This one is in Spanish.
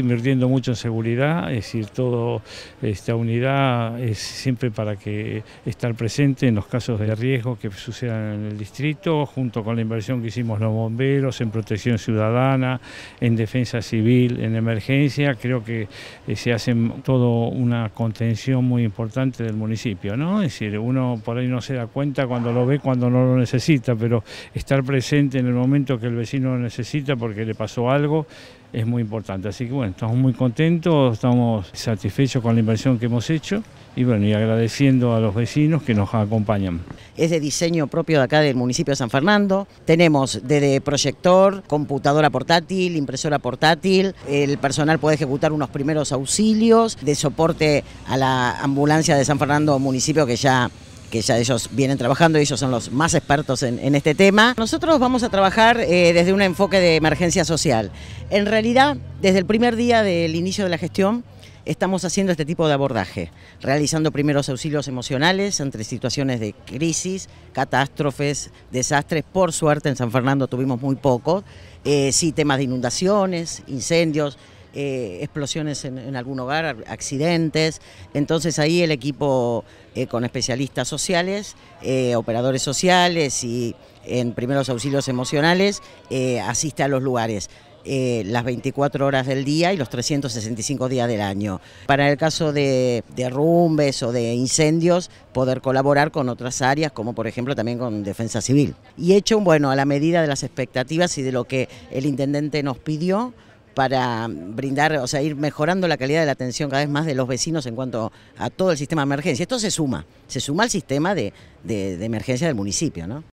Invirtiendo mucho en seguridad, es decir, toda esta unidad es siempre para que estar presente en los casos de riesgo que sucedan en el distrito, junto con la inversión que hicimos los bomberos en protección ciudadana, en defensa civil, en emergencia, creo que eh, se hace toda una contención muy importante del municipio, ¿no? Es decir, uno por ahí no se da cuenta cuando lo ve, cuando no lo necesita, pero estar presente en el momento que el vecino lo necesita porque le pasó algo es muy importante. Así que estamos muy contentos, estamos satisfechos con la inversión que hemos hecho y bueno, y agradeciendo a los vecinos que nos acompañan. Es de diseño propio de acá del municipio de San Fernando. Tenemos desde proyector, computadora portátil, impresora portátil. El personal puede ejecutar unos primeros auxilios de soporte a la ambulancia de San Fernando municipio que ya que ya ellos vienen trabajando, ellos son los más expertos en, este tema. Nosotros vamos a trabajar eh, desde un enfoque de emergencia social. En realidad, desde el primer día del inicio de la gestión, estamos haciendo este tipo de abordaje, realizando primeros auxilios emocionales entre situaciones de crisis, catástrofes, desastres. Por suerte en San Fernando tuvimos muy poco. Eh, sí, temas de inundaciones, incendios, eh, explosiones en, algún hogar, accidentes. Entonces ahí el equipo eh, con especialistas sociales, eh, operadores sociales y en primeros auxilios emocionales asiste a los lugares. las 24 horas del día y los 365 días del año. Para el caso de derrumbes o de incendios, poder colaborar con otras áreas, como por ejemplo también con defensa civil. Y hecho, bueno, a la medida de las expectativas y de lo que el intendente nos pidió, para brindar, o sea, ir mejorando la calidad de la atención cada vez más de los vecinos en cuanto a todo el sistema de emergencia. Esto se suma, se suma al sistema de, emergencia del municipio, ¿no?